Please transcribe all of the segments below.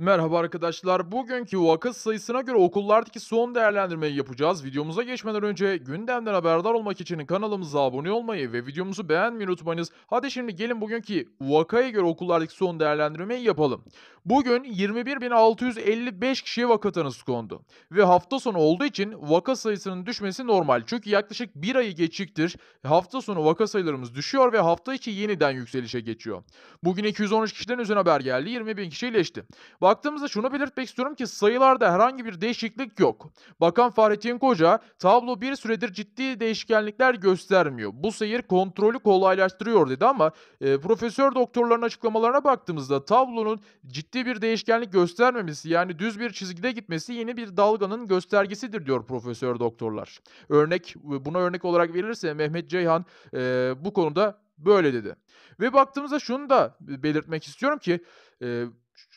Merhaba arkadaşlar. Bugünkü vaka sayısına göre okullardaki son değerlendirmeyi yapacağız. Videomuza geçmeden önce gündemden haberdar olmak için kanalımıza abone olmayı ve videomuzu beğenmeyi unutmayınız. Hadi şimdi gelin bugünkü vakaya göre okullardaki son değerlendirmeyi yapalım. Bugün 21.655 kişiye vaka tanısı kondu. Ve hafta sonu olduğu için vaka sayısının düşmesi normal. Çünkü yaklaşık bir ayı geçiktir. Hafta sonu vaka sayılarımız düşüyor ve hafta içi yeniden yükselişe geçiyor. Bugün 213 kişiden üzerine haber geldi. 20.000 kişi iyileşti. Baktığımızda şunu belirtmek istiyorum ki sayılarda herhangi bir değişiklik yok. Bakan Fahrettin Koca tablo bir süredir ciddi değişkenlikler göstermiyor. Bu seyir kontrolü kolaylaştırıyor dedi ama e, profesör doktorların açıklamalarına baktığımızda tablonun ciddi bir değişkenlik göstermemesi yani düz bir çizgide gitmesi yeni bir dalganın göstergesidir diyor profesör doktorlar. Örnek e, buna örnek olarak verilirse Mehmet Ceyhan e, bu konuda böyle dedi. Ve baktığımızda şunu da belirtmek istiyorum ki e,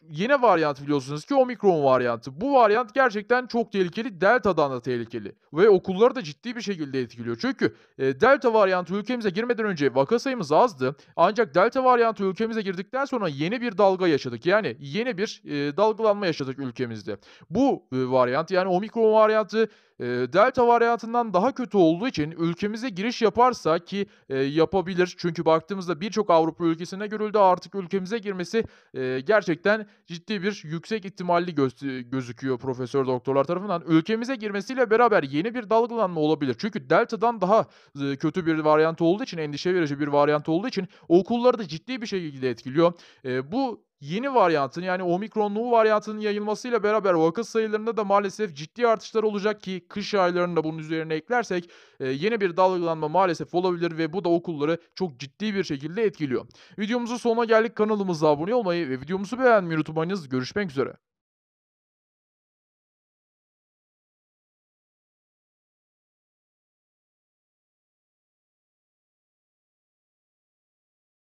yeni varyant biliyorsunuz ki omikron varyantı. Bu varyant gerçekten çok tehlikeli, delta'dan da tehlikeli ve okulları da ciddi bir şekilde etkiliyor. Çünkü e, delta varyantı ülkemize girmeden önce vaka sayımız azdı. Ancak delta varyantı ülkemize girdikten sonra yeni bir dalga yaşadık. Yani yeni bir e, dalgalanma yaşadık ülkemizde. Bu e, varyant yani omikron varyantı ee, delta varyantından daha kötü olduğu için ülkemize giriş yaparsa ki e, yapabilir çünkü baktığımızda birçok Avrupa ülkesine görüldü artık ülkemize girmesi e, gerçekten ciddi bir yüksek ihtimalli göz, gözüküyor profesör doktorlar tarafından. Ülkemize girmesiyle beraber yeni bir dalgalanma olabilir. Çünkü delta'dan daha e, kötü bir varyant olduğu için endişe verici bir varyant olduğu için okulları da ciddi bir şekilde etkiliyor. bu yeni varyantın yani omikron nu varyantının yayılmasıyla beraber vaka sayılarında da maalesef ciddi artışlar olacak ki kış aylarında bunun üzerine eklersek e, yeni bir dalgalanma maalesef olabilir ve bu da okulları çok ciddi bir şekilde etkiliyor. Videomuzun sonuna geldik kanalımıza abone olmayı ve videomuzu beğenmeyi unutmayınız. Görüşmek üzere.